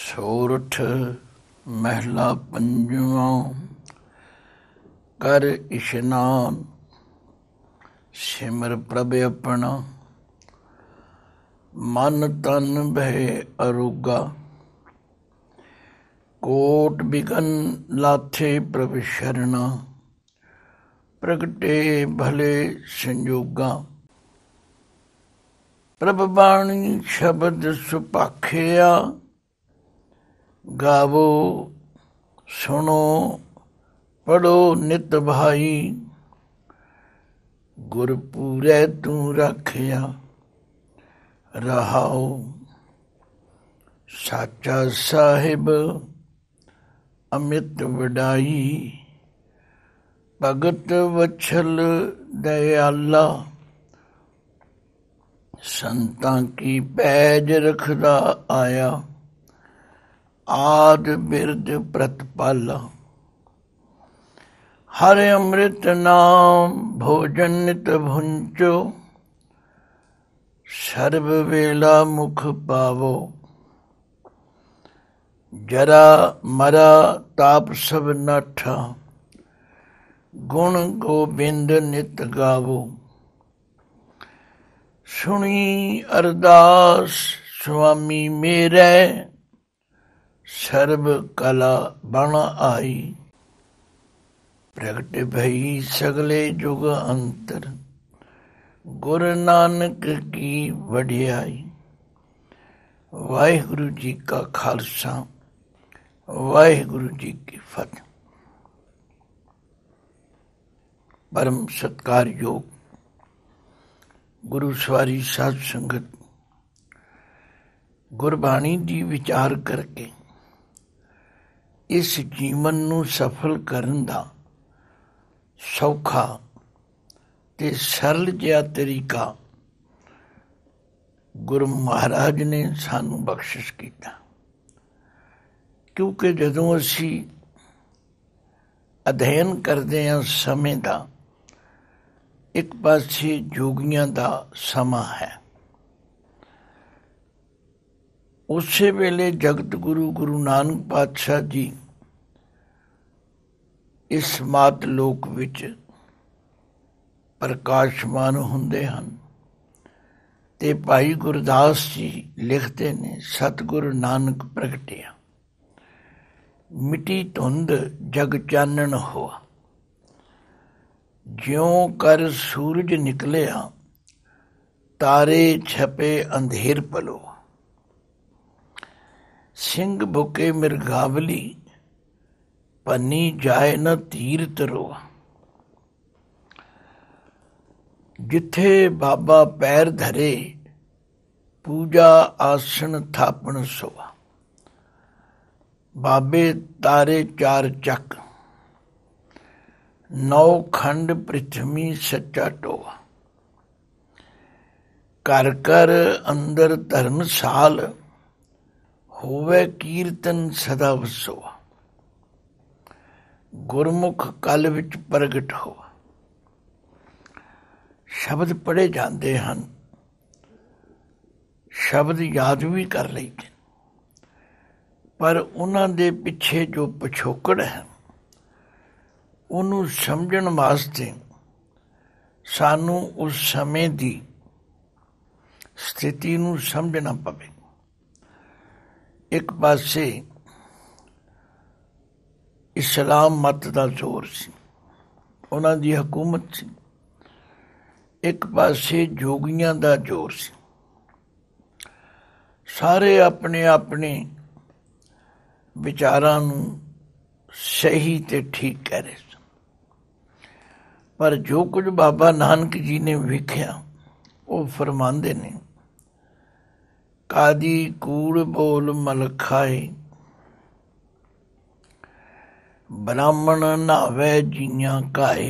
सोरठ महला पंजुआ कर इशनान सिमर प्रभ अपना मन तन भय अरुगा कोट बिगन लाथे प्रभ शरणा ਪ੍ਰਗਟੇ ਭਲੇ ਸੰਜੋਗਾ ਪ੍ਰਭ ਬਾਣੀ ਸ਼ਬਦ ਸੁਪਾਖਿਆ ਗਾਵੋ ਸੁਣੋ ਪੜੋ ਨਿਤ ਭਾਈ ਗੁਰਪੂਰੇ ਤੂੰ ਰੱਖਿਆ ਰਹਾਉ ਸਾਚਾ ਸਾਹਿਬ ਅਮਿਤ ਵਡਾਈ ਭਗਤ ਵਛਲ ਦਇਆਲਾ ਸੰਤਾਂ ਕੀ ਪੈਜ ਰਖਦਾ ਆਇਆ ਆਦ ਬਿਰਦ ਪ੍ਰਤਪਲ ਹਰ ਅੰਮ੍ਰਿਤ ਨਾਮ ਭੋਜਨ ਨਿਤ ਭੁੰਚੋ ਸਰਬ ਵੇਲਾ ਮੁਖ ਪਾਵੋ ਜਰਾ ਮਰਾ ਤਾਪ ਸਭ ਨਾਠਾ ਗੁਣ ਗੋਬਿੰਦ ਨਿਤ ਗਾਵੋ ਸੁਣੀ ਅਰਦਾਸ ਸੁਆਮੀ ਮੇਰੇ ਸਰਬ ਕਲਾ ਬਣ ਆਈ ਪ੍ਰਗਟ ਭਈ ਸਗਲੇ ਜੁਗ ਅੰਤਰ ਗੁਰ ਨਾਨਕ ਕੀ ਵਡਿਆਈ ਵਾਹਿਗੁਰੂ ਜੀ ਕਾ ਖਾਲਸਾ ਵਾਹਿਗੁਰੂ ਜੀ ਕੀ ਫਤਿਹ ਪਰਮ ਯੋਗ ਗੁਰੂ ਸਵਾਰੀ ਸਾਧ ਸੰਗਤ ਗੁਰਬਾਣੀ ਦੀ ਵਿਚਾਰ ਕਰਕੇ ਇਸ ਜੀਵਨ ਨੂੰ ਸਫਲ ਕਰਨ ਦਾ ਸੌਖਾ ਤੇ ਸਰਲ ਜਿਹਾ ਤਰੀਕਾ ਗੁਰੂ ਮਹਾਰਾਜ ਨੇ ਸਾਨੂੰ ਬਖਸ਼ਿਸ਼ ਕੀਤਾ ਕਿਉਂਕਿ ਜਦੋਂ ਅਸੀਂ ਅਧਿਐਨ ਕਰਦੇ ਹਾਂ ਸਮੇਂ ਦਾ ਇੱਕ ਪਾਸੇ ਜੋਗੀਆਂ ਦਾ ਸਮਾਂ ਹੈ ਉਸੇ ਵੇਲੇ ਜਗਤ ਗੁਰੂ ਗੁਰੂ ਨਾਨਕ ਪਾਤਸ਼ਾਹ ਜੀ ਇਸ ਮਾਤ ਲੋਕ ਵਿੱਚ ਪ੍ਰਕਾਸ਼ਮਾਨ ਹੁੰਦੇ ਹਨ ਤੇ ਭਾਈ ਗੁਰਦਾਸ ਜੀ ਲਿਖਦੇ ਨੇ ਸਤਗੁਰ ਨਾਨਕ ਪ੍ਰਗਟਿਆ ਮਿੱਟੀ ਧੁੰਦ ਜਗ ਚਾਨਣ ਹੋਆ ਜਿਉਂ ਕਰ ਸੂਰਜ ਨਿਕਲਿਆ ਤਾਰੇ ਛਪੇ ਅੰਧੇਰ ਪਲੋ ਸਿੰਘ ਭੁਕੇ ਮਿਰਗਾਵਲੀ ਪੰਨੀ ਜਾਏ ਨ ਤੀਰ ਤਰੋ ਜਿੱਥੇ ਬਾਬਾ ਪੈਰ ਧਰੇ ਪੂਜਾ ਆਸਣ ਥਾਪਣ ਸੋਵਾ ਬਾਬੇ ਤਾਰੇ ਚਾਰ ਚੱਕ ਨੌ ਖੰਡ ਪ੍ਰਥਮੀ ਸੱਚਾ ਟੋਆ ਕਰ ਕਰ ਅੰਦਰ ਧਰਮ ਸਾਲ ਹੋਵੇ ਕੀਰਤਨ ਸਦਾ ਵਸੋ ਗੁਰਮੁਖ ਕਲ ਵਿੱਚ ਪ੍ਰਗਟ ਹੋ ਸ਼ਬਦ ਪੜੇ ਜਾਂਦੇ ਹਨ ਸ਼ਬਦ ਯਾਦ ਵੀ ਕਰ ਲਈਦੇ ਪਰ ਉਹਨਾਂ ਦੇ ਪਿੱਛੇ ਜੋ ਪਛੋਕੜ ਹੈ ਉਹਨੂੰ ਸਮਝਣ ਵਾਸਤੇ ਸਾਨੂੰ ਉਸ ਸਮੇਂ ਦੀ ਸਥਿਤੀ ਨੂੰ ਸਮਝਣਾ ਪਵੇ ਇੱਕ ਪਾਸੇ ਇਸਲਾਮ ਮਤ ਦਾ ਜ਼ੋਰ ਸੀ ਉਹਨਾਂ ਦੀ ਹਕੂਮਤ ਸੀ ਇੱਕ ਪਾਸੇ ਜੋਗੀਆਂ ਦਾ ਜ਼ੋਰ ਸੀ ਸਾਰੇ ਆਪਣੇ ਆਪਣੇ ਵਿਚਾਰਾਂ ਨੂੰ ਸਹੀ ਤੇ ਠੀਕ ਕਰੇ ਪਰ ਜੋ ਕੁਝ ਬਾਬਾ ਨਾਨਕ ਜੀ ਨੇ ਵੇਖਿਆ ਉਹ ਫਰਮਾਉਂਦੇ ਨੇ ਕਾਦੀ ਕੂੜ ਬੋਲ ਮਲਖਾਏ ਬ੍ਰਾਹਮਣ ਨਾਵੇ ਜੀਆਂ ਕਾਏ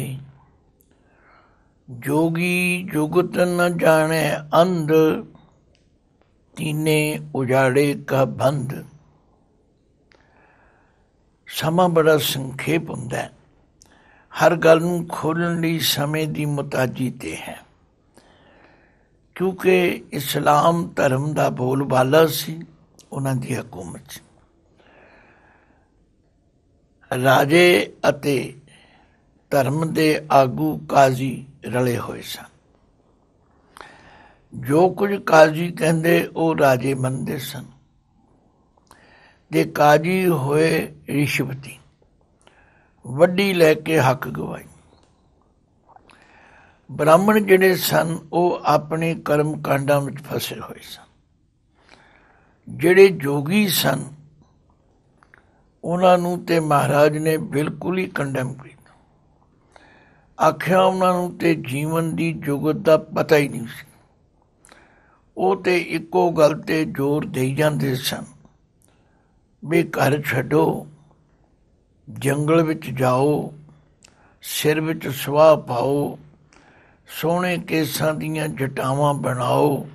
ਜੋਗੀ ਜੁਗਤ ਨ ਜਾਣੇ ਅੰਧ ਤੀਨੇ ਉਜਾੜੇ ਕਾ ਬੰਦ ਸਮਾਂ ਬੜਾ ਸੰਖੇਪ ਹੁੰਦਾ ਹੈ ਹਰ ਗੱਲ ਨੂੰ ਖੋਲਣ ਲਈ ਸਮੇਂ ਦੀ ਮੁਤਾਜੀ ਤੇ ਹੈ ਕਿਉਂਕਿ ਇਸਲਾਮ ਧਰਮ ਦਾ ਬੋਲਬਾਲਾ ਸੀ ਉਹਨਾਂ ਦੀ ਹਕੂਮਤ ਰਾਜੇ ਅਤੇ ਧਰਮ ਦੇ ਆਗੂ ਕਾਜ਼ੀ ਰਲੇ ਹੋਏ ਸਨ ਜੋ ਕੁਝ ਕਾਜ਼ੀ ਕਹਿੰਦੇ ਉਹ ਰਾਜੇ ਮੰਨਦੇ ਸਨ ਦੇ ਕਾਜ਼ੀ ਹੋਏ ਰਿਸ਼ਵਤੀ ਵੱਡੀ ਲੈ ਕੇ ਹੱਕ ਗਵਾਈ ਬ੍ਰਾਹਮਣ ਜਿਹੜੇ ਸਨ ਉਹ ਆਪਣੇ ਕਰਮ ਕਾਂਡਾਂ ਵਿੱਚ ਫਸੇ ਹੋਏ ਸਨ ਜਿਹੜੇ ਜੋਗੀ ਸਨ ਉਹਨਾਂ ਨੂੰ ਤੇ ਮਹਾਰਾਜ ਨੇ ਬਿਲਕੁਲ ਹੀ ਕੰਡੈਮ ਕੀਤਾ ਆਖਿਆ ਉਹਨਾਂ ਨੂੰ ਤੇ ਜੀਵਨ ਦੀ ਜੁਗਤ ਦਾ ਪਤਾ ਹੀ ਨਹੀਂ ਸੀ ਉਹ ਤੇ ਇੱਕੋ ਗੱਲ ਤੇ ਜ਼ੋਰ ਦੇਈ ਜਾਂਦੇ ਸਨ ਵੀ ਘਰ ਛੱਡੋ ਜੰਗਲ ਵਿੱਚ ਜਾਓ ਸਿਰ ਵਿੱਚ ਸੁਆਹ ਪਾਓ ਸੋਹਣੇ ਕੇਸਾਂ ਦੀਆਂ ਜਟਾਵਾਂ ਬਣਾਓ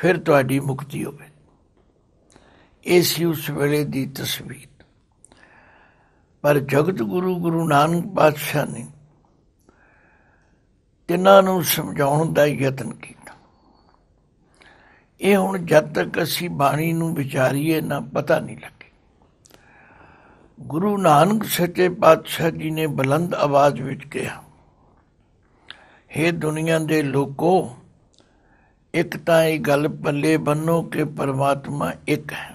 ਫਿਰ ਤੁਹਾਡੀ ਮੁਕਤੀ ਹੋਵੇ ਇਸ ਉਸ ਵੇਲੇ ਦੀ ਤਸਵੀਰ ਪਰ ਜਗਤ ਗੁਰੂ ਗੁਰੂ ਨਾਨਕ ਪਾਤਸ਼ਾਹ ਨੇ ਤਿੰਨਾਂ ਨੂੰ ਸਮਝਾਉਣ ਦਾ ਯਤਨ ਕੀਤਾ ਇਹ ਹੁਣ ਜਦ ਤੱਕ ਅਸੀਂ ਬਾਣੀ ਨੂੰ ਵਿਚਾਰੀਏ ਨਾ ਪਤਾ ਨਹੀਂ ਲੱਗੇ ਗੁਰੂ ਨਾਨਕ ਸੱਚੇ ਪਾਤਸ਼ਾਹ ਜੀ ਨੇ ਬੁਲੰਦ ਆਵਾਜ਼ ਵਿੱਚ ਕਿਹਾ हे ਦੁਨੀਆ ਦੇ ਲੋਕੋ ਇੱਕ ਤਾਂ ਇਹ ਗੱਲ ਪੱਲੇ ਬੰਨੋ ਕਿ ਪਰਮਾਤਮਾ ਇੱਕ ਹੈ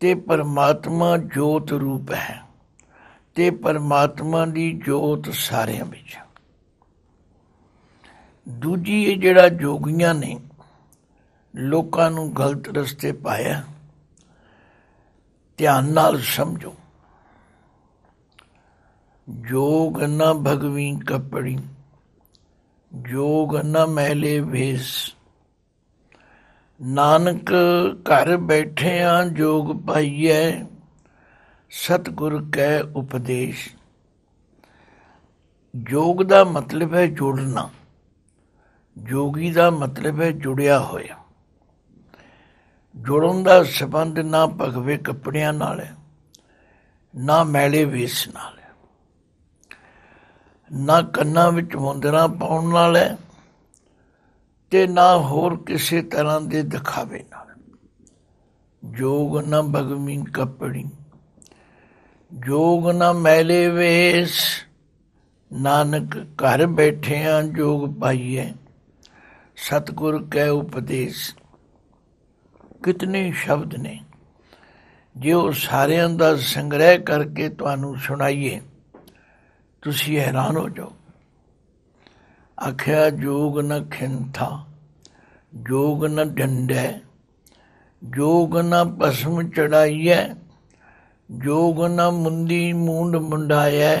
ਤੇ ਪਰਮਾਤਮਾ ਜੋਤ ਰੂਪ ਹੈ ਤੇ ਪਰਮਾਤਮਾ ਦੀ ਜੋਤ ਸਾਰਿਆਂ ਵਿੱਚ ਦੂਜੀ ਇਹ ਜਿਹੜਾ ਜੋਗੀਆਂ ਨੇ ਲੋਕਾਂ ਨੂੰ ਗਲਤ ਰਸਤੇ ਪਾਇਆ ਧਿਆਨ ਨਾਲ ਸਮਝੋ ਜੋਗ ਨਾ ਭਗਵੀ ਕਪੜੀ ਜੋਗ ਨਾ ਮਹਿਲੇ ਵੇਸ ਨਾਨਕ ਘਰ ਬੈਠਿਆਂ ਜੋਗ ਪਾਈਐ ਸਤਗੁਰ ਕੈ ਉਪਦੇਸ਼ ਜੋਗ ਦਾ ਮਤਲਬ ਹੈ ਜੁੜਨਾ ਜੋਗੀ ਦਾ ਮਤਲਬ ਹੈ ਜੁੜਿਆ ਹੋਇਆ ਜੁੜਨ ਦਾ ਸਬੰਧ ਨਾ ਭਗਵੇ ਕੱਪੜਿਆਂ ਨਾਲ ਹੈ ਨਾ ਮੈਲੇ ਵੇਸ ਨਾਲ ਹੈ ਨਾ ਕੰਨਾਂ ਵਿੱਚ ਮੁੰਦਰਾ ਪਾਉਣ ਨਾਲ ਹੈ ਤੇ ਨਾ ਹੋਰ ਕਿਸੇ ਤਰ੍ਹਾਂ ਦੇ ਦਿਖਾਵੇ ਨਾਲ ਜੋਗ ਨਾ ਭਗਵੀਂ ਕੱਪੜੀ ਜੋਗ ਨਾ ਮੈਲੇ ਵੇਸ ਨਾਨਕ ਘਰ ਬੈਠਿਆਂ ਜੋਗ ਪਾਈਏ ਸਤਗੁਰ ਕੈ ਉਪਦੇਸ਼ ਕਿਤਨੇ ਸ਼ਬਦ ਨੇ ਜੇ ਉਹ ਸਾਰਿਆਂ ਦਾ ਸੰਗ੍ਰਹਿ ਕਰਕੇ ਤੁਹਾਨੂੰ ਸੁਣਾਈਏ ਤੁਸੀਂ ਹੈਰਾਨ ਹੋ ਜਾਓ ਆਖਿਆ ਜੋਗ ਨ ਖਿੰਥਾ ਜੋਗ ਨ ਡੰਡੈ ਜੋਗ ਨ ਪਸਮ ਚੜਾਈਐ ਜੋਗ ਨ ਮੁੰਦੀ ਮੂੰਡ ਮੁੰਡਾਇਐ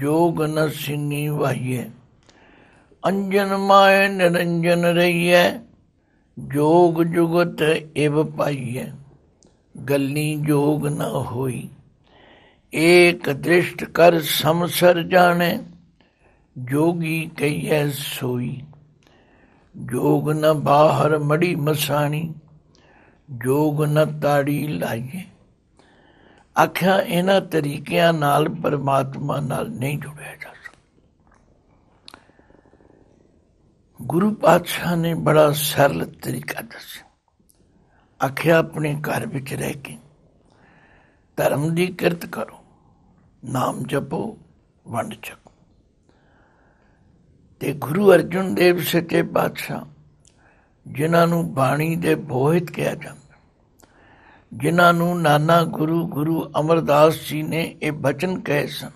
ਜੋਗ ਨ ਸਿੰਨੀ ਵਾਹੀਐ ਅੰਜਨ ਮਾਇ ਨਿਰੰਜਨ ਰਹੀਐ ਜੋਗ ਜੁਗਤ ਇਵ ਪਾਈਐ ਗੱਲੀ ਜੋਗ ਨ ਹੋਈ ਏਕ ਦ੍ਰਿਸ਼ਟ ਕਰ ਸੰਸਰ ਜਾਣੈ ਜੋਗੀ ਕਈਐ ਸੋਈ ਜੋਗ ਨ ਬਾਹਰ ਮੜੀ ਮਸਾਣੀ ਜੋਗ ਨ ਤਾੜੀ ਲਾਈਏ ਆਖਿਆ ਇਹਨਾਂ ਤਰੀਕਿਆਂ ਨਾਲ ਪਰਮਾਤਮਾ ਨਾਲ ਨਹੀਂ ਜੁੜਿਆ ਜਾ ਗੁਰੂ ਪਾਤਸ਼ਾਹ ਨੇ ਬੜਾ ਸਰਲ ਤਰੀਕਾ ਦੱਸਿਆ ਆਖਿਆ ਆਪਣੇ ਘਰ ਵਿੱਚ ਰਹਿ ਕੇ ਧਰਮ ਦੀ ਕਿਰਤ ਕਰੋ ਨਾਮ ਜਪੋ ਵੰਡ ਛਕੋ ਤੇ ਗੁਰੂ ਅਰਜੁਨ ਦੇਵ ਸੱਚੇ ਪਾਤਸ਼ਾਹ ਜਿਨ੍ਹਾਂ ਨੂੰ ਬਾਣੀ ਦੇ ਬੋਹਿਤ ਕਿਹਾ ਜਾਂਦਾ ਜਿਨ੍ਹਾਂ ਨੂੰ ਨਾਨਾ ਗੁਰੂ ਗੁਰੂ ਅਮਰਦਾਸ ਜੀ ਨੇ ਇਹ ਬਚਨ ਕਹੇ ਸਨ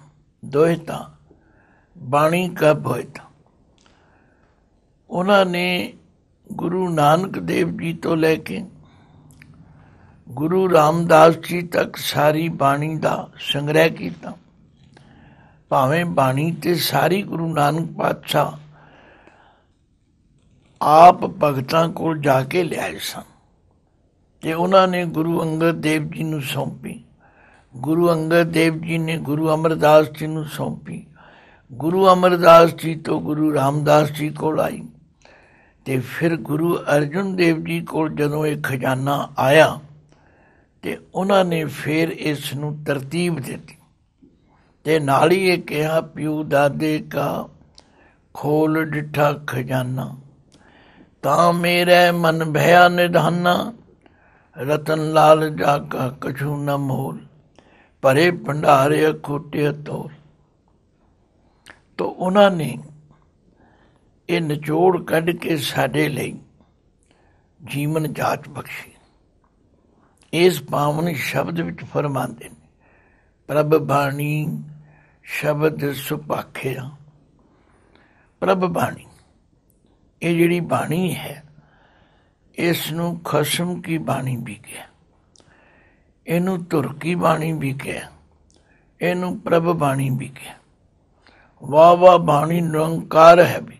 ਦੋਹਿਤਾ ਬਾਣੀ ਕਾ ਬੋਹਿਤਾ ਉਹਨਾਂ ਨੇ ਗੁਰੂ ਨਾਨਕ ਦੇਵ ਜੀ ਤੋਂ ਲੈ ਕੇ ਗੁਰੂ ਰਾਮਦਾਸ ਜੀ ਤੱਕ ਸਾਰੀ ਬਾਣੀ ਦਾ ਸੰਗ੍ਰਹਿ ਕੀਤਾ ਭਾਵੇਂ ਬਾਣੀ ਤੇ ਸਾਰੀ ਗੁਰੂ ਨਾਨਕ ਪਾਤਸ਼ਾਹ ਆਪ ਭਗਤਾਂ ਕੋਲ ਜਾ ਕੇ ਲਿਆਏ ਸਨ ਤੇ ਉਹਨਾਂ ਨੇ ਗੁਰੂ ਅੰਗਦ ਦੇਵ ਜੀ ਨੂੰ ਸੌਂਪੀ ਗੁਰੂ ਅੰਗਦ ਦੇਵ ਜੀ ਨੇ ਗੁਰੂ ਅਮਰਦਾਸ ਜੀ ਨੂੰ ਸੌਂਪੀ ਗੁਰੂ ਅਮਰਦਾਸ ਜੀ ਤੋਂ ਗੁਰੂ ਰਾਮਦਾਸ ਜੀ ਕੋਲ ਆਈ ਤੇ ਫਿਰ ਗੁਰੂ ਅਰਜਨ ਦੇਵ ਜੀ ਕੋਲ ਜਦੋਂ ਇਹ ਖਜ਼ਾਨਾ ਆਇਆ ਤੇ ਉਹਨਾਂ ਨੇ ਫਿਰ ਇਸ ਨੂੰ ਤਰਤੀਬ ਦਿੱਤੀ ਤੇ ਨਾਲ ਹੀ ਇਹ ਕਿਹਾ ਪਿਉ ਦਾਦੇ ਕਾ ਖੋਲ ਡਿਠਾ ਖਜ਼ਾਨਾ ਤਾਂ ਮੇਰੇ ਮਨ ਭਇਆ ਨਿਧਾਨਾ ਰਤਨ ਲਾਲ ਜਾ ਕਾ ਕਛੂ ਨ ਮੋਲ ਭਰੇ ਭੰਡਾਰੇ ਖੋਟੇ ਤੋਲ ਤੋ ਉਹਨਾਂ ਨੇ ਇਹ ਨਿਚੋੜ ਕੱਢ ਕੇ ਸਾਡੇ ਲਈ ਜੀਵਨ ਜਾਚ ਬਖਸ਼ੀ ਇਸ ਪਾਵਨ ਸ਼ਬਦ ਵਿੱਚ ਫਰਮਾਉਂਦੇ ਨੇ ਪ੍ਰਭ ਬਾਣੀ ਸ਼ਬਦ ਸੁਪਾਖਿਆ ਪ੍ਰਭ ਬਾਣੀ ਇਹ ਜਿਹੜੀ ਬਾਣੀ ਹੈ ਇਸ ਨੂੰ ਖਸਮ ਕੀ ਬਾਣੀ ਵੀ ਕਿਹਾ ਇਹਨੂੰ ਧੁਰ ਕੀ ਬਾਣੀ ਵੀ ਕਿਹਾ ਇਹਨੂੰ ਪ੍ਰਭ ਬਾਣੀ ਵੀ ਕਿਹਾ ਵਾ ਵਾ ਬਾਣੀ ਨਿਰੰਕਾਰ ਹੈ ਵੀ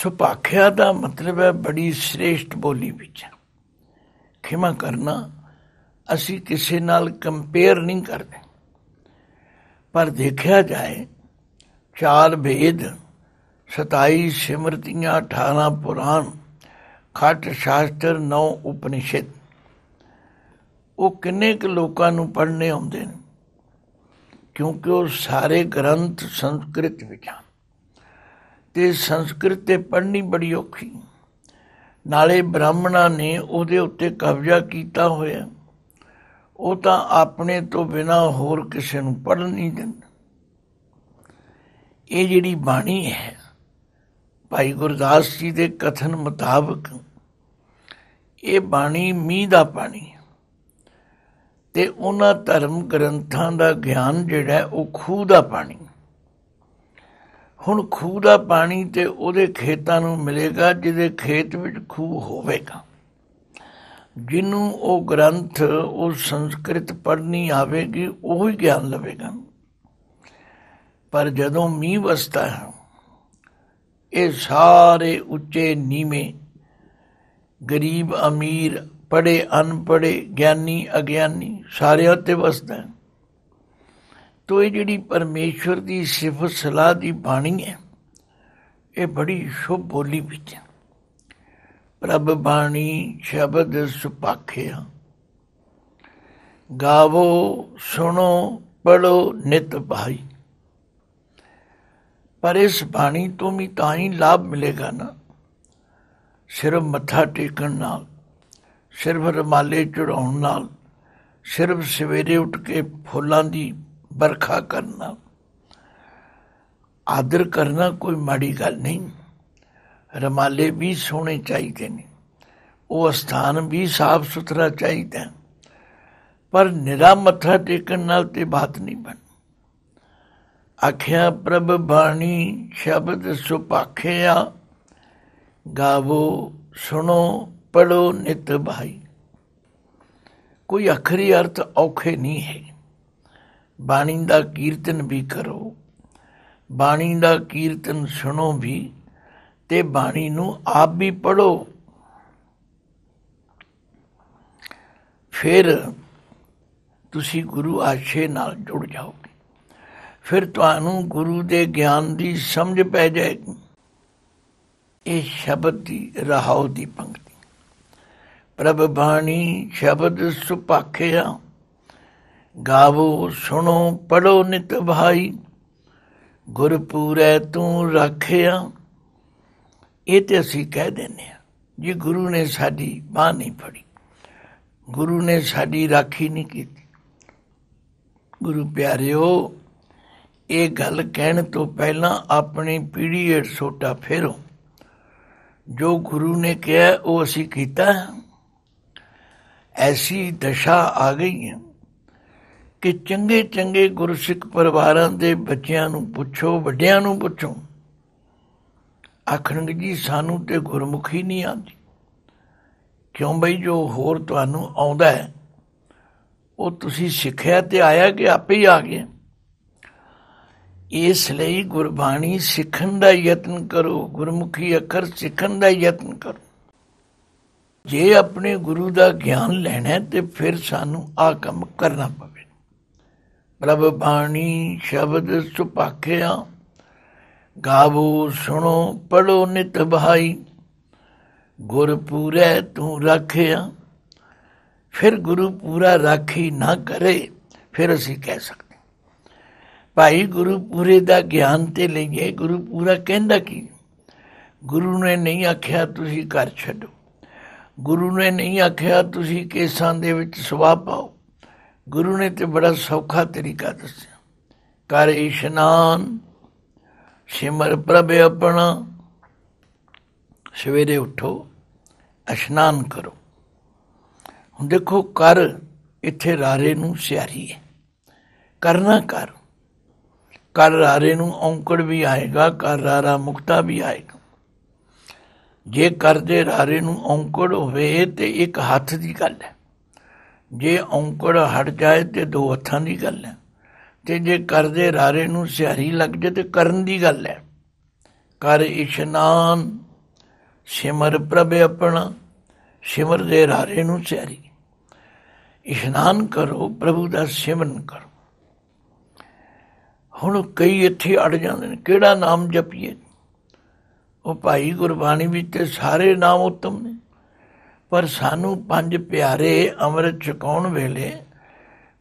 ਸੁਪਾਖਿਆ ਦਾ ਮਤਲਬ ਹੈ ਬੜੀ ਸ੍ਰੇਸ਼ਟ ਬੋਲੀ ਵਿੱਚ ਖਿਮਾ ਕਰਨਾ ਅਸੀਂ ਕਿਸੇ ਨਾਲ ਕੰਪੇਅਰ ਨਹੀਂ ਕਰਦੇ ਪਰ ਦੇਖਿਆ ਜਾਏ ਚਾਰ ਭੇਦ 27 ਸਿਮਰਤੀਆਂ 18 ਪੁਰਾਣ ਖਟ ਸ਼ਾਸਤਰ 9 ਉਪਨਿਸ਼ਦ ਉਹ ਕਿੰਨੇ ਕੁ ਲੋਕਾਂ ਨੂੰ ਪੜ੍ਹਨੇ ਆਉਂਦੇ ਨੇ ਕਿਉਂਕਿ ਉਹ ਸਾਰੇ ਗ੍ਰੰਥ ਸੰਸਕ੍ਰਿਤ ਵਿੱਚ ਹਨ ਤੇ ਸੰਸਕ੍ਰਿਤ ਤੇ ਪੜ੍ਹਨੀ ਬੜੀ ਔਖੀ ਨਾਲੇ ਬ੍ਰਾਹਮਣਾ ਨੇ ਉਹਦੇ ਉੱਤੇ ਕਬਜ਼ਾ ਕੀਤਾ ਹੋਇਆ ਉਹ ਤਾਂ ਆਪਣੇ ਤੋਂ ਬਿਨਾ ਹੋਰ ਕਿਸੇ ਨੂੰ ਪੜ੍ਹਨ ਨਹੀਂ ਦਿੰਦਾ ਇਹ ਜਿਹੜੀ ਬਾਣੀ ਹੈ ਭਾਈ ਗੁਰਦਾਸ ਜੀ ਦੇ ਕਥਨ ਮੁਤਾਬਕ ਇਹ ਬਾਣੀ ਮੀਂਹ ਦਾ ਪਾਣੀ ਤੇ ਉਹਨਾਂ ਧਰਮ ਗ੍ਰੰਥਾਂ ਦਾ ਗਿਆਨ ਜਿਹੜਾ ਉਹ ਖੂਹ ਦਾ ਪਾਣੀ ਹੁਣ ਖੂਹ ਦਾ ਪਾਣੀ ਤੇ ਉਹਦੇ ਖੇਤਾਂ ਨੂੰ ਮਿਲੇਗਾ ਜਿਹਦੇ ਖੇਤ ਵਿੱਚ ਖੂਹ ਹੋਵੇਗਾ ਜਿਹਨੂੰ ਉਹ ਗ੍ਰੰਥ ਉਹ ਸੰਸਕ੍ਰਿਤ ਪੜ੍ਹਨੀ ਆਵੇਗੀ ਉਹ ਹੀ ਗਿਆਨ ਲਵੇਗਾ ਪਰ ਜਦੋਂ ਮੀਂਹ ਵਸਦਾ ਹੈ ਇਹ ਸਾਰੇ ਉੱਚੇ ਨੀਵੇਂ ਗਰੀਬ ਅਮੀਰ ਪੜੇ ਅਨਪੜੇ ਗਿਆਨੀ ਅਗਿਆਨੀ ਸਾਰਿਆਂ ਤੇ ਵਸਦਾ ਹੈ ਤੋ ਇਹ ਜਿਹੜੀ ਪਰਮੇਸ਼ਵਰ ਦੀ ਸਿਫਤ ਸਲਾਹ ਦੀ ਬਾਣੀ ਹੈ ਇਹ ਬੜੀ ਸ਼ੁਭ ਬੋਲੀ ਵਿੱਚ ਹੈ ਪ੍ਰਭ ਬਾਣੀ ਸ਼ਬਦ ਸੁਪਾਖਿਆ ਗਾਵੋ ਸੁਣੋ ਪੜੋ ਨਿਤ ਭਾਈ ਪਰ ਇਸ ਬਾਣੀ ਤੋਂ ਵੀ ਤਾਂ ਹੀ ਲਾਭ ਮਿਲੇਗਾ ਨਾ ਸਿਰਫ ਮੱਥਾ ਟੇਕਣ ਨਾਲ ਸਿਰਫ ਰਮਾਲੇ ਚੜਾਉਣ ਨਾਲ ਸਿਰਫ ਸਵੇਰੇ ਉੱਠ ਕੇ ਫੁੱਲਾਂ ਦੀ बरखा करना आदर करना कोई माड़ी गल नहीं रमाले भी सोने चाहिए ने स्थान भी साफ सुथरा चाहिए पर निरा मथा टेकना ते बात नहीं बन आख्या प्रभ बाणी शब्द सुपाखे आ गावो सुनो पढ़ो नित भाई कोई अखरी अर्थ औखे नहीं है ਬਾਣੀ ਦਾ ਕੀਰਤਨ ਵੀ ਕਰੋ ਬਾਣੀ ਦਾ ਕੀਰਤਨ ਸੁਣੋ ਵੀ ਤੇ ਬਾਣੀ ਨੂੰ ਆਪ ਵੀ ਪੜੋ ਫਿਰ ਤੁਸੀਂ ਗੁਰੂ ਆਸ਼ੇ ਨਾਲ ਜੁੜ ਜਾਓਗੇ ਫਿਰ ਤੁਹਾਨੂੰ ਗੁਰੂ ਦੇ ਗਿਆਨ ਦੀ ਸਮਝ ਪੈ ਜਾਏਗੀ ਇਹ ਸ਼ਬਦ ਦੀ ਰਹਾਉ ਦੀ ਪੰਕਤੀ ਪ੍ਰਭ ਬਾਣੀ ਸ਼ਬਦ ਸੁਪਾਖਿਆ ਗਾਵੋ ਸੁਣੋ ਪੜੋ ਨਿਤ ਭਾਈ ਗੁਰਪੂਰੇ ਤੂੰ ਰੱਖਿਆ ਇਹ ਤੇ ਅਸੀਂ ਕਹਿ ਦਿੰਨੇ ਆ ਜੇ ਗੁਰੂ ਨੇ ਸਾਡੀ ਬਾਹ ਨਹੀਂ ਫੜੀ ਗੁਰੂ ਨੇ ਸਾਡੀ ਰਾਖੀ ਨਹੀਂ ਕੀਤੀ ਗੁਰੂ ਪਿਆਰਿਓ ਇਹ ਗੱਲ ਕਹਿਣ ਤੋਂ ਪਹਿਲਾਂ ਆਪਣੀ ਪੀੜੀ ਏ ਸੋਟਾ ਫੇਰੋ ਜੋ ਗੁਰੂ ਨੇ ਕਿਹਾ ਉਹ ਅਸੀਂ ਕੀਤਾ ਐਸੀ ਦਸ਼ਾ ਆ ਗਈ ਹੈ ਕਿ ਚੰਗੇ ਚੰਗੇ ਗੁਰਸਿੱਖ ਪਰਿਵਾਰਾਂ ਦੇ ਬੱਚਿਆਂ ਨੂੰ ਪੁੱਛੋ ਵੱਡਿਆਂ ਨੂੰ ਪੁੱਛੋ ਆਖਣਗੇ ਜੀ ਸਾਨੂੰ ਤੇ ਗੁਰਮੁਖੀ ਨਹੀਂ ਆਉਂਦੀ ਕਿਉਂ ਬਈ ਜੋ ਹੋਰ ਤੁਹਾਨੂੰ ਆਉਂਦਾ ਹੈ ਉਹ ਤੁਸੀਂ ਸਿੱਖਿਆ ਤੇ ਆਇਆ ਕਿ ਆਪੇ ਹੀ ਆ ਗਿਆ ਇਸ ਲਈ ਗੁਰਬਾਣੀ ਸਿੱਖਣ ਦਾ ਯਤਨ ਕਰੋ ਗੁਰਮੁਖੀ ਅੱਖਰ ਸਿੱਖਣ ਦਾ ਯਤਨ ਕਰੋ ਜੇ ਆਪਣੇ ਗੁਰੂ ਦਾ ਗਿਆਨ ਲੈਣਾ ਤੇ ਫਿਰ ਸਾਨੂੰ ਆ ਕੰਮ ਕਰਨਾ ਪਵੇ ਪ੍ਰਭ ਬਾਣੀ ਸ਼ਬਦ ਸੁਪਾਖਿਆ ਗਾਵੋ ਸੁਣੋ ਪੜੋ ਨਿਤ ਭਾਈ ਗੁਰ ਪੂਰੇ ਤੂੰ ਰੱਖਿਆ ਫਿਰ ਗੁਰੂ ਪੂਰਾ ਰਾਖੀ ਨਾ ਕਰੇ ਫਿਰ ਅਸੀਂ ਕਹਿ ਸਕਦੇ ਭਾਈ ਗੁਰੂ ਪੂਰੇ ਦਾ ਗਿਆਨ ਤੇ ਲਈਏ ਗੁਰੂ ਪੂਰਾ ਕਹਿੰਦਾ ਕੀ ਗੁਰੂ ਨੇ ਨਹੀਂ ਆਖਿਆ ਤੁਸੀਂ ਘਰ ਛੱਡੋ ਗੁਰੂ ਨੇ ਨਹੀਂ ਆਖਿਆ ਤੁਸੀਂ ਕੇਸਾਂ ਦੇ ਵਿੱਚ ਸਵਾ ਪਾਓ ਗੁਰੂ ਨੇ ਤੇ ਬੜਾ ਸੌਖਾ ਤਰੀਕਾ ਦੱਸਿਆ ਕਰ ਇਸ਼ਨਾਨ ਸਿਮਰ ਪ੍ਰਭ ਆਪਣਾ ਸਵੇਰੇ ਉਠੋ ਅਸ਼ਨਾਨ ਕਰੋ ਹੁਣ ਦੇਖੋ ਕਰ ਇੱਥੇ ਰਾਰੇ ਨੂੰ ਸਿਆਰੀ ਹੈ ਕਰਨਾ ਕਰ ਕਰ ਰਾਰੇ ਨੂੰ ਔਂਕੜ ਵੀ ਆਏਗਾ ਕਰ ਰਾਰਾ ਮੁਕਤਾ ਵੀ ਆਏਗਾ ਜੇ ਕਰਦੇ ਰਾਰੇ ਨੂੰ ਔਂਕੜ ਹੋਵੇ ਤੇ ਇੱਕ ਹੱਥ ਦੀ ਗੱਲ ਹੈ ਜੇ ਔਂਕੜ ਹਟ ਜਾਏ ਤੇ ਦੋ ਹੱਥਾਂ ਦੀ ਗੱਲ ਹੈ ਤੇ ਜੇ ਕਰਦੇ ਰਾਰੇ ਨੂੰ ਸਿਆਰੀ ਲੱਗ ਜੇ ਤੇ ਕਰਨ ਦੀ ਗੱਲ ਹੈ ਕਰ ਇਸ਼ਨਾਨ ਸਿਮਰ ਪ੍ਰਭ ਆਪਣਾ ਸਿਮਰ ਦੇ ਰਾਰੇ ਨੂੰ ਸਿਆਰੀ ਇਸ਼ਨਾਨ ਕਰੋ ਪ੍ਰਭੂ ਦਾ ਸਿਮਰਨ ਕਰੋ ਹੁਣ ਕਈ ਇੱਥੇ ਅੜ ਜਾਂਦੇ ਨੇ ਕਿਹੜਾ ਨਾਮ ਜਪੀਏ ਉਹ ਭਾਈ ਗੁਰਬਾਣੀ ਵਿੱਚ ਤੇ ਸਾਰੇ ਨਾਮ ਉੱਤਮ ਨੇ ਪਰ ਸਾਨੂੰ ਪੰਜ ਪਿਆਰੇ ਅੰਮ੍ਰਿਤ ਛਕਾਉਣ ਵੇਲੇ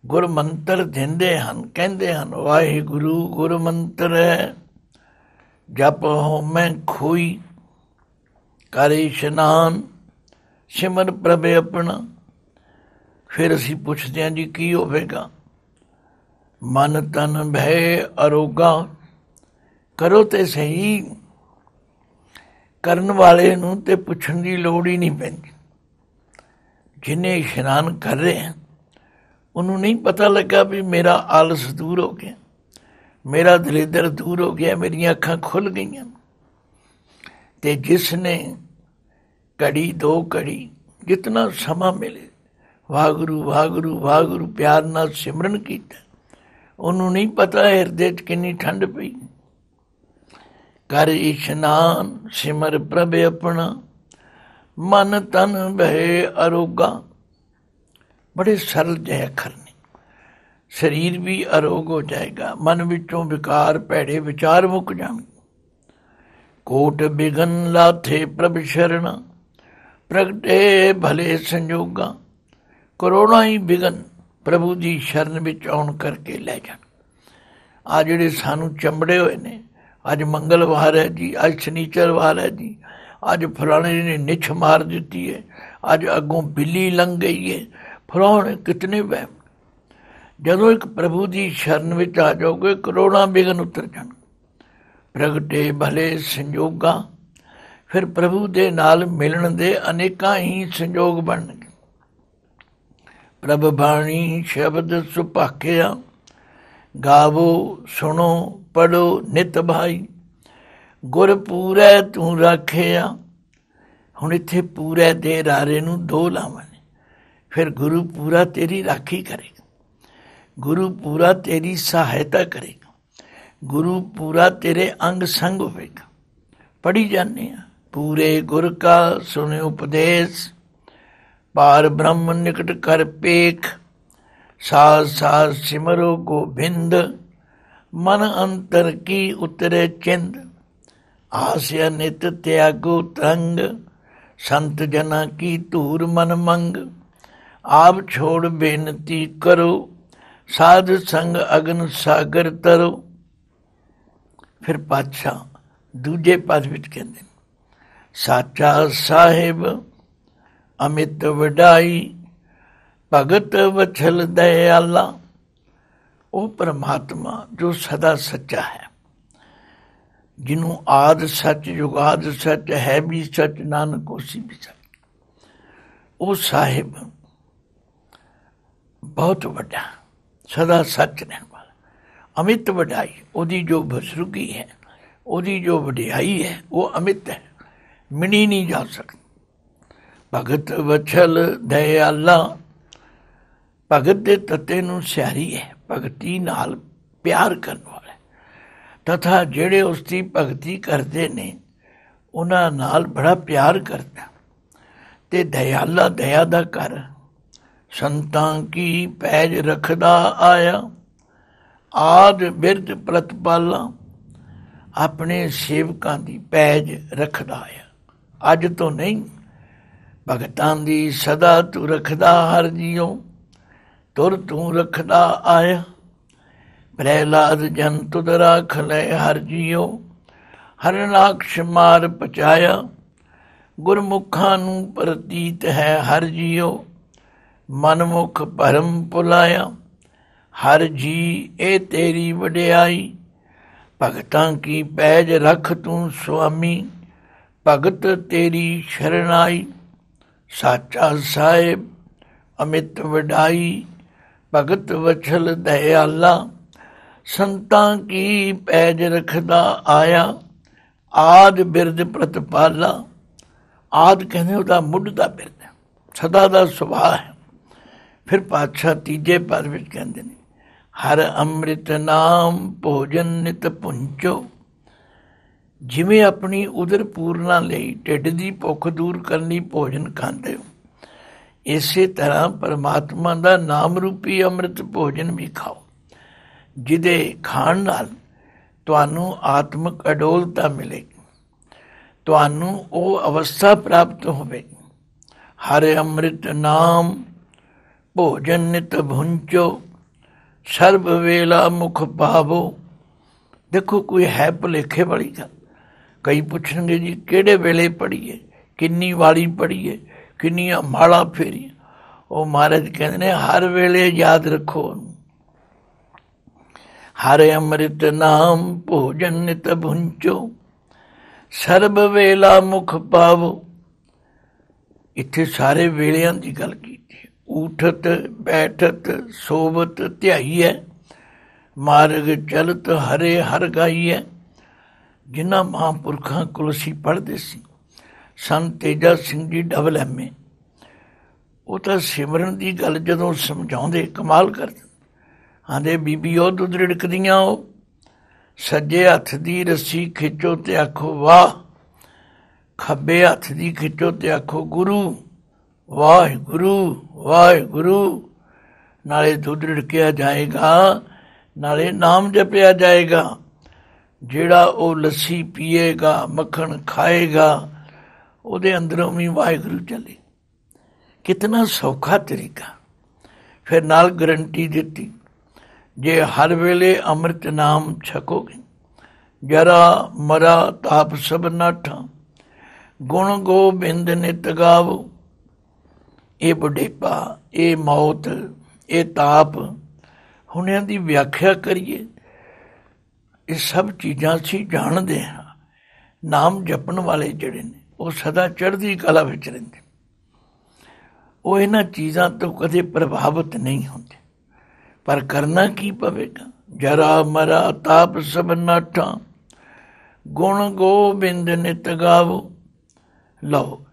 ਗੁਰਮੰਤਰ ਦਿੰਦੇ ਹਨ ਕਹਿੰਦੇ ਹਨ ਵਾਹਿਗੁਰੂ ਗੁਰਮੰਤਰ ਜਪ ਮੈਂ ਖੋਈ ਕਰੇ ਇਸ਼ਨਾਨ ਸਿਮਰ ਪ੍ਰਭੇ ਆਪਣਾ ਫਿਰ ਅਸੀਂ ਪੁੱਛਦੇ ਹਾਂ ਜੀ ਕੀ ਹੋਵੇਗਾ ਮਨ ਤਨ ਭੈ ਅਰੋਗਾ ਕਰੋ ਤੇ ਸਹੀ ਕਰਨ ਵਾਲੇ ਨੂੰ ਤੇ ਪੁੱਛਣ ਦੀ ਲੋੜ ਹੀ ਨਹੀਂ ਪੈਂਦੀ ਕਿੰਨੇ ਇਸ਼ਨਾਨ ਕਰ ਰਹੇ ਹਨ ਉਹਨੂੰ ਨਹੀਂ ਪਤਾ ਲੱਗਾ ਵੀ ਮੇਰਾ ਆਲਸ ਦੂਰ ਹੋ ਗਿਆ ਮੇਰਾ ਦਲੇਦਰ ਦੂਰ ਹੋ ਗਿਆ ਮੇਰੀਆਂ ਅੱਖਾਂ ਖੁੱਲ ਗਈਆਂ ਤੇ ਜਿਸ ਨੇ ਕੜੀ ਦੋ ਕੜੀ ਜਿੰਨਾ ਸਮਾਂ ਮਿਲੇ ਵਾਗਰੂ ਵਾਗਰੂ ਵਾਗਰੂ ਪਿਆਰ ਨਾਲ ਸਿਮਰਨ ਕੀਤਾ ਉਹਨੂੰ ਨਹੀਂ ਪਤਾ ਹਿਰਦੇ 'ਚ ਕਿੰਨੀ ਠੰਡ ਪਈ ਕਰ ਇਸ਼ਨਾਨ ਸਿਮਰ ਪ੍ਰਭ ਆਪਣਾ ਮਨ ਤਨ ਬਹਿ ਅਰੋਗਾ ਬੜੇ ਸਰਲ ਜਿਹੇ ਅੱਖਰ ਨੇ ਸਰੀਰ ਵੀ ਅਰੋਗ ਹੋ ਜਾਏਗਾ ਮਨ ਵਿੱਚੋਂ ਵਿਕਾਰ ਭੈੜੇ ਵਿਚਾਰ ਮੁੱਕ ਜਾਣਗੇ ਕੋਟ ਬਿਗਨ ਲਾਥੇ ਪ੍ਰਭ ਸ਼ਰਣ ਪ੍ਰਗਟੇ ਭਲੇ ਸੰਜੋਗਾ ਕਰੋਨਾ ਹੀ ਬਿਗਨ ਪ੍ਰਭੂ ਦੀ ਸ਼ਰਨ ਵਿੱਚ ਆਉਣ ਕਰਕੇ ਲੈ ਜਾਣ ਆ ਜਿਹੜੇ ਸਾਨੂੰ ਚੰਬੜੇ ਹੋਏ ਨੇ ਅੱਜ ਮੰਗਲਵਾਰ ਹੈ ਜੀ ਅੱਜ ਸ਼ਨੀਚਰਵਾਰ ਹੈ ਜੀ ਅੱਜ ਫਲਾਣੇ ਨੇ ਨਿਛ ਮਾਰ ਦਿੱਤੀ ਹੈ ਅੱਜ ਅੱਗੋਂ ਬਿੱਲੀ ਲੰਘ ਗਈ ਹੈ ਫਲਾਣੇ ਕਿਤਨੇ ਵਹਿਮ ਜਦੋਂ ਇੱਕ ਪ੍ਰਭੂ ਦੀ ਸ਼ਰਨ ਵਿੱਚ ਆ ਜਾਓਗੇ ਕਰੋੜਾਂ ਬਿਗਨ ਉਤਰ ਜਾਣ ਪ੍ਰਗਟੇ ਭਲੇ ਸੰਜੋਗਾ ਫਿਰ ਪ੍ਰਭੂ ਦੇ ਨਾਲ ਮਿਲਣ ਦੇ ਅਨੇਕਾਂ ਹੀ ਸੰਜੋਗ ਬਣਨਗੇ ਪ੍ਰਭ ਬਾਣੀ ਸ਼ਬਦ ਸੁਪਾਖਿਆ ਗਾਵੋ ਸੁਣੋ ਪੜੋ ਨਿਤ ਭਾਈ ਗੁਰ ਤੂੰ ਰੱਖਿਆ ਹੁਣ ਇੱਥੇ ਪੂਰੇ ਦੇ ਰਾਰੇ ਨੂੰ ਦੋ ਲਾਵਾਂ ਫਿਰ ਗੁਰੂ ਪੂਰਾ ਤੇਰੀ ਰਾਖੀ ਕਰੇਗਾ ਗੁਰੂ ਪੂਰਾ ਤੇਰੀ ਸਹਾਇਤਾ ਕਰੇਗਾ ਗੁਰੂ ਪੂਰਾ ਤੇਰੇ ਅੰਗ ਸੰਗ ਹੋਵੇਗਾ ਪੜੀ ਜਾਂਦੇ ਆ ਪੂਰੇ ਗੁਰ ਕਾ ਸੁਣੇ ਉਪਦੇਸ਼ ਪਾਰ ਬ੍ਰਹਮ ਨਿਕਟ ਕਰ ਪੇਖ ਸਾਧ ਸਾਧ ਸਿਮਰੋ ਗੋਬਿੰਦ ਮਨ ਅੰਤਰ ਕੀ ਉਤਰੇ ਚਿੰਦ ਆਸਿਆ ਨਿਤ ਤਿਆਗੋ ਤੰਗ ਸੰਤ ਜਨਾ ਕੀ ਧੂਰ ਮਨ ਮੰਗ ਆਪ ਛੋੜ ਬੇਨਤੀ ਕਰੋ ਸਾਧ ਸੰਗ ਅਗਨ ਸਾਗਰ ਤਰੋ ਫਿਰ ਪਾਤਸ਼ਾਹ ਦੂਜੇ ਪਦ ਵਿੱਚ ਕਹਿੰਦੇ ਸਾਚਾ ਸਾਹਿਬ ਅਮਿਤ ਵਡਾਈ ਭਗਤ ਵਛਲ ਦਇਆਲਾ ਉਹ ਪਰਮਾਤਮਾ ਜੋ ਸਦਾ ਸੱਚਾ ਹੈ ਜਿਹਨੂੰ ਆਦ ਸੱਚ ਜੁਗਾਦ ਸੱਚ ਹੈ ਵੀ ਸੱਚ ਨਾਨਕ ਉਸੀ ਵੀ ਸੱਚ ਉਹ ਸਾਹਿਬ ਬਹੁਤ ਵੱਡਾ ਸਦਾ ਸੱਚ ਰਹਿਣ ਵਾਲਾ ਅਮਿਤ ਵਡਾਈ ਉਹਦੀ ਜੋ ਬਸਰੁਗੀ ਹੈ ਉਹਦੀ ਜੋ ਵਡਿਆਈ ਹੈ ਉਹ ਅਮਿਤ ਹੈ ਮਿਣੀ ਨਹੀਂ ਜਾ ਸਕਦੀ ਭਗਤ ਵਛਲ ਦਇਆਲਾ ਭਗਤ ਦੇ ਤਤੇ ਨੂੰ ਸਿਆਰੀ ਹੈ ਭਗਤੀ ਨਾਲ ਪਿਆਰ ਕਰਨਾ ਤਥਾ ਜਿਹੜੇ ਉਸ ਦੀ ਭਗਤੀ ਕਰਦੇ ਨੇ ਉਹਨਾਂ ਨਾਲ ਬੜਾ ਪਿਆਰ ਕਰਦਾ ਤੇ ਦਇਆਲਾ ਦਇਆ ਦਾ ਕਰ ਸੰਤਾਂ ਕੀ ਪੈਜ ਰਖਦਾ ਆਇਆ ਆਦ ਬਿਰਧ ਪ੍ਰਤਪਾਲ ਆਪਣੇ ਸੇਵਕਾਂ ਦੀ ਪੈਜ ਰਖਦਾ ਆਇਆ ਅੱਜ ਤੋਂ ਨਹੀਂ ਭਗਤਾਂ ਦੀ ਸਦਾ ਤੂੰ ਰਖਦਾ ਹਰ ਜੀਓ ਤੁਰ ਤੂੰ ਰਖਦਾ ਆਇਆ ਪ੍ਰਹਿਲਾਦ ਜਨ ਤੁਧ ਰਖ ਲੈ ਹਰ ਜੀਓ ਹਰ ਨਾਕਸ਼ ਮਾਰ ਪਚਾਇਆ ਗੁਰਮੁਖਾਂ ਨੂੰ ਪ੍ਰਤੀਤ ਹੈ ਹਰ ਜੀਓ ਮਨਮੁਖ ਭਰਮ ਪੁਲਾਇਆ ਹਰ ਜੀ ਇਹ ਤੇਰੀ ਵਡਿਆਈ ਭਗਤਾਂ ਕੀ ਪੈਜ ਰਖ ਤੂੰ ਸੁਆਮੀ ਭਗਤ ਤੇਰੀ ਸ਼ਰਨਾਈ ਸਾਚਾ ਸਾਹਿਬ ਅਮਿਤ ਵਡਾਈ ਭਗਤ ਵਛਲ ਦਇਆਲਾ ਸੰਤਾਂ ਕੀ ਪੈਜ ਰਖਦਾ ਆਇਆ ਆਦ ਬਿਰਦ ਪ੍ਰਤਪਾਲਾ ਆਦ ਕਹਿੰਦੇ ਉਹਦਾ ਮੁੱਢ ਦਾ ਬਿਰਦ ਸਦਾ ਦਾ ਸੁਭਾਅ ਹੈ ਫਿਰ ਪਾਤਸ਼ਾਹ ਤੀਜੇ ਪਦ ਵਿੱਚ ਕਹਿੰਦੇ ਨੇ ਹਰ ਅੰਮ੍ਰਿਤ ਨਾਮ ਭੋਜਨ ਨਿਤ ਪੁੰਚੋ ਜਿਵੇਂ ਆਪਣੀ ਉਦਰ ਪੂਰਨਾ ਲਈ ਢਿੱਡ ਦੀ ਭੁੱਖ ਦੂਰ ਕਰਨੀ ਭੋਜਨ ਖਾਂਦੇ ਹੋ ਇਸੇ ਤਰ੍ਹਾਂ ਪਰਮਾਤਮਾ ਦਾ ਨਾਮ ਰੂਪੀ ਅੰਮ੍ਰਿਤ ਭੋਜਨ ਵੀ ਖਾਓ ਜਿਹਦੇ ਖਾਣ ਨਾਲ ਤੁਹਾਨੂੰ ਆਤਮਿਕ ਅਡੋਲਤਾ ਮਿਲੇਗੀ ਤੁਹਾਨੂੰ ਉਹ ਅਵਸਥਾ ਪ੍ਰਾਪਤ ਹੋਵੇ ਹਰੇ ਅੰਮ੍ਰਿਤ ਨਾਮ ਭੋਜਨ ਨਿਤ ਭੁੰਚੋ ਸਰਬ ਵੇਲਾ ਮੁਖ ਪਾਵੋ ਦੇਖੋ ਕੋਈ ਹੈ ਭਲੇਖੇ ਵਾਲੀ ਗੱਲ ਕਈ ਪੁੱਛਣਗੇ ਜੀ ਕਿਹੜੇ ਵੇਲੇ ਪੜੀਏ ਕਿੰਨੀ ਵਾਲੀ ਪੜੀਏ ਕਿੰਨੀਆਂ ਮਾਲਾ ਫੇਰੀ ਉਹ ਮਹਾਰਾਜ ਕਹਿੰਦੇ ਨੇ ਹਰ ਵੇਲੇ ਯਾਦ ਰੱਖੋ ਉਹਨੂੰ ਹਰਿ ਅੰਮ੍ਰਿਤ ਨਾਮ ਭੋਜਨ ਨਿਤ ਭੁੰਚੋ ਸਰਬ ਵੇਲਾ ਮੁਖ ਪਾਵੋ ਇੱਥੇ ਸਾਰੇ ਵੇਲਿਆਂ ਦੀ ਗੱਲ ਕੀਤੀ ਉਠਤ ਬੈਠਤ ਸੋਵਤ ਧਿਆਈ ਹੈ ਮਾਰਗ ਚਲਤ ਹਰੇ ਹਰ ਗਾਈ ਹੈ ਜਿਨ੍ਹਾਂ ਮਹਾਂਪੁਰਖਾਂ ਕੋਲ ਸੀ ਪੜਦੇ ਸੀ ਸੰਤ ਤੇਜਾ ਸਿੰਘ ਜੀ ਡਬਲ ਐਮਏ ਉਹ ਤਾਂ ਸਿਮਰਨ ਦੀ ਗੱਲ ਜਦੋਂ ਸਮਝਾਉਂਦੇ ਕਮਾਲ ਕਰਦੇ ਆਂਦੇ ਬੀਬੀ ਉਹ ਦੁੱਧ ਰਿੜਕਦੀਆਂ ਉਹ ਸੱਜੇ ਹੱਥ ਦੀ ਰੱਸੀ ਖਿੱਚੋ ਤੇ ਆਖੋ ਵਾਹ ਖੱਬੇ ਹੱਥ ਦੀ ਖਿੱਚੋ ਤੇ ਆਖੋ ਗੁਰੂ ਵਾਹਿਗੁਰੂ ਵਾਹਿਗੁਰੂ ਨਾਲੇ ਦੁੱਧ ਰਿੜਕਿਆ ਜਾਏਗਾ ਨਾਲੇ ਨਾਮ ਜਪਿਆ ਜਾਏਗਾ ਜਿਹੜਾ ਉਹ ਲੱਸੀ ਪੀਏਗਾ ਮੱਖਣ ਖਾਏਗਾ ਉਹਦੇ ਅੰਦਰੋਂ ਵੀ ਵਾਹਿਗੁਰੂ ਚੱਲੇ ਕਿਤਨਾ ਸੌਖਾ ਤਰੀਕਾ ਫਿਰ ਨਾਲ ਗਰੰਟੀ ਦਿੱਤੀ ਜੇ ਹਰ ਵੇਲੇ ਅੰਮ੍ਰਿਤ ਨਾਮ ਛਕੋਗੇ ਜਰਾ ਮਰਾ ਤਾਪ ਸਭ ਨਾਠਾ ਗੁਣ ਗੋਬਿੰਦ ਨਿਤ ਗਾਵੋ ਇਹ ਬੁਢੇਪਾ ਇਹ ਮੌਤ ਇਹ ਤਾਪ ਹੁਣਿਆਂ ਦੀ ਵਿਆਖਿਆ ਕਰੀਏ ਇਹ ਸਭ ਚੀਜ਼ਾਂ ਸੀ ਜਾਣਦੇ ਹਾਂ ਨਾਮ ਜਪਣ ਵਾਲੇ ਜਿਹੜੇ ਨੇ ਉਹ ਸਦਾ ਚੜ੍ਹਦੀ ਕਲਾ ਵਿੱਚ ਰਹਿੰਦੇ ਉਹ ਇਹਨਾਂ ਚੀਜ਼ਾਂ ਤੋਂ ਕਦੇ ਪ੍ਰਭਾਵਿਤ ਨਹੀਂ ਹੁੰਦੇ ਪਰ ਕਰਨਾ ਕੀ ਪਵੇਗਾ ਜਰਾ ਮਰਾ ਤਾਪ ਸਭ ਨਾਠਾ ਗੁਣ ਗੋਬਿੰਦ ਨਿਤ ਗਾਵੋ ਲਓ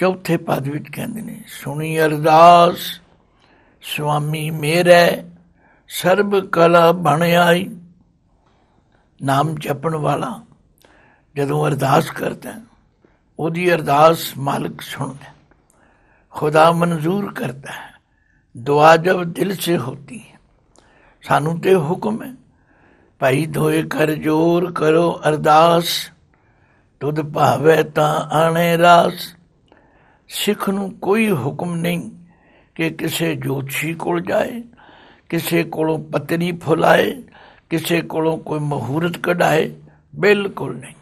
ਚੌਥੇ ਪਦ ਵਿੱਚ ਕਹਿੰਦੇ ਨੇ ਸੁਣੀ ਅਰਦਾਸ ਸੁਆਮੀ ਮੇਰੇ ਸਰਬ ਕਲਾ ਬਣ ਆਈ ਨਾਮ ਜਪਣ ਵਾਲਾ ਜਦੋਂ ਅਰਦਾਸ ਕਰਦਾ ਉਹਦੀ ਅਰਦਾਸ ਮਾਲਕ ਸੁਣਦਾ ਖੁਦਾ ਮਨਜ਼ੂਰ ਕਰਦਾ ਹੈ ਦੁਆ ਜਬ ਦਿਲ ਸੇ ਹੋਤੀ ਹੈ ਸਾਨੂੰ ਤੇ ਹੁਕਮ ਹੈ ਭਾਈ ਧੋਏ ਕਰ ਜੋਰ ਕਰੋ ਅਰਦਾਸ ਤੁਧ ਭਾਵੇ ਤਾਂ ਆਣੇ ਰਾਸ ਸਿੱਖ ਨੂੰ ਕੋਈ ਹੁਕਮ ਨਹੀਂ ਕਿ ਕਿਸੇ ਜੋਤਸ਼ੀ ਕੋਲ ਜਾਏ ਕਿਸੇ ਕੋਲੋਂ ਪਤਨੀ ਫੁਲਾਏ ਕਿਸੇ ਕੋਲੋਂ ਕੋਈ ਮਹੂਰਤ ਕਢਾਏ ਬਿਲਕੁਲ ਨਹੀਂ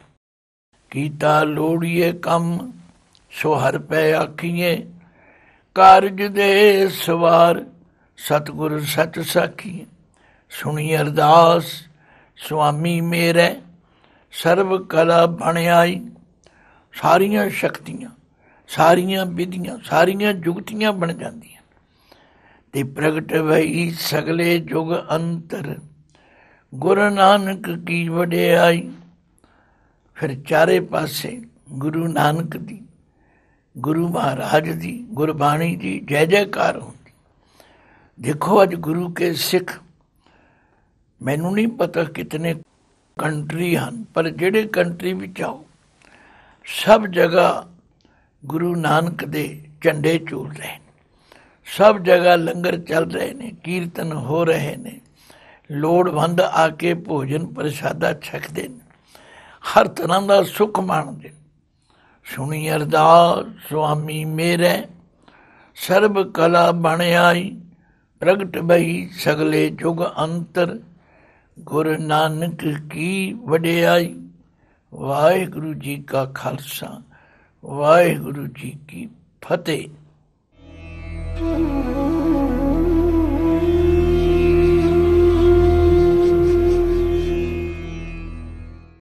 ਕੀਤਾ ਲੋੜੀਏ ਕੰਮ ਸੋ ਹਰ ਪੈ ਆਖੀਏ ਕਾਰਜ ਦੇ ਸਵਾਰ ਸਤਗੁਰ ਸਤ ਸਾਖੀਏ ਸੁਣੀ ਅਰਦਾਸ ਸੁਆਮੀ ਮੇਰੇ ਸਰਬ ਕਲਾ ਬਣਾਈ ਸਾਰੀਆਂ ਸ਼ਕਤੀਆਂ ਸਾਰੀਆਂ ਵਿਧੀਆਂ ਸਾਰੀਆਂ ਜੁਗਤੀਆਂ ਬਣ ਜਾਂਦੀਆਂ ਤੇ ਪ੍ਰਗਟ ਵਈ ਸਗਲੇ ਜੁਗ ਅੰਤਰ ਗੁਰੂ ਨਾਨਕ ਕੀ ਵਡਿਆਈ ਫਿਰ ਚਾਰੇ ਪਾਸੇ ਗੁਰੂ ਨਾਨਕ ਦੀ ਗੁਰੂ ਮਹਾਰਾਜ ਦੀ ਗੁਰਬਾਣੀ ਦੀ ਜੈ ਜੈਕਾਰ ਹੁੰਦੀ ਦੇਖੋ ਅੱਜ ਗੁਰੂ ਕੇ ਸਿੱਖ ਮੈਨੂੰ ਨਹੀਂ ਪਤਾ ਕਿਤਨੇ ਕੰਟਰੀ ਹਨ ਪਰ ਜਿਹੜੇ ਕੰਟਰੀ ਵਿੱਚ ਆਓ ਸਭ ਜਗ੍ਹਾ ਗੁਰੂ ਨਾਨਕ ਦੇ ਝੰਡੇ ਝੂਲ ਰਹੇ ਨੇ ਸਭ ਜਗ੍ਹਾ ਲੰਗਰ ਚੱਲ ਰਹੇ ਨੇ ਕੀਰਤਨ ਹੋ ਰਹੇ ਨੇ ਲੋੜਵੰਦ ਆ ਕੇ ਭੋਜਨ ਪ੍ਰਸ਼ਾਦਾ ਛਕਦੇ ਨੇ ਹਰ ਤਰ੍ਹਾਂ ਦਾ ਸੁਖ ਮਾਣਦੇ ਸੁਣੀ ਅਰਦਾਸ ਸੁਆਮੀ ਮੇਰੇ ਸਰਬ ਕਲਾ ਬਣ ਆਈ ਪ੍ਰਗਟ ਬਈ ਸਗਲੇ ਜੁਗ ਅੰਤਰ ਗੁਰ ਨਾਨਕ ਕੀ ਵਡਿਆਈ ਵਾਹਿਗੁਰੂ ਜੀ ਕਾ ਖਾਲਸਾ ਵਾਹਿਗੁਰੂ ਜੀ ਕੀ ਫਤਿਹ